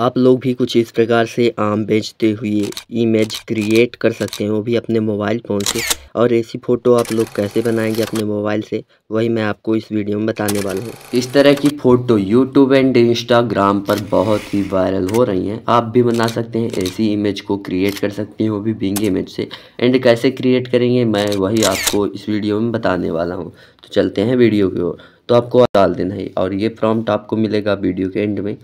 आप लोग भी कुछ इस प्रकार से आम बेचते हुए इमेज क्रिएट कर सकते हैं वो भी अपने मोबाइल फ़ोन से और ऐसी फ़ोटो आप लोग कैसे बनाएंगे अपने मोबाइल से वही मैं आपको इस वीडियो में बताने वाला हूँ इस तरह की फ़ोटो यूट्यूब एंड इंस्टाग्राम पर बहुत ही वायरल हो रही हैं आप भी बना सकते हैं ऐसी इमेज को क्रिएट कर सकते हैं वो भी बिंग इमेज से एंड कैसे क्रिएट करेंगे मैं वही आपको इस वीडियो में बताने वाला हूँ तो चलते हैं वीडियो की ओर तो आपको डाल देना है और ये प्रॉम्प्ट आपको मिलेगा वीडियो के एंड में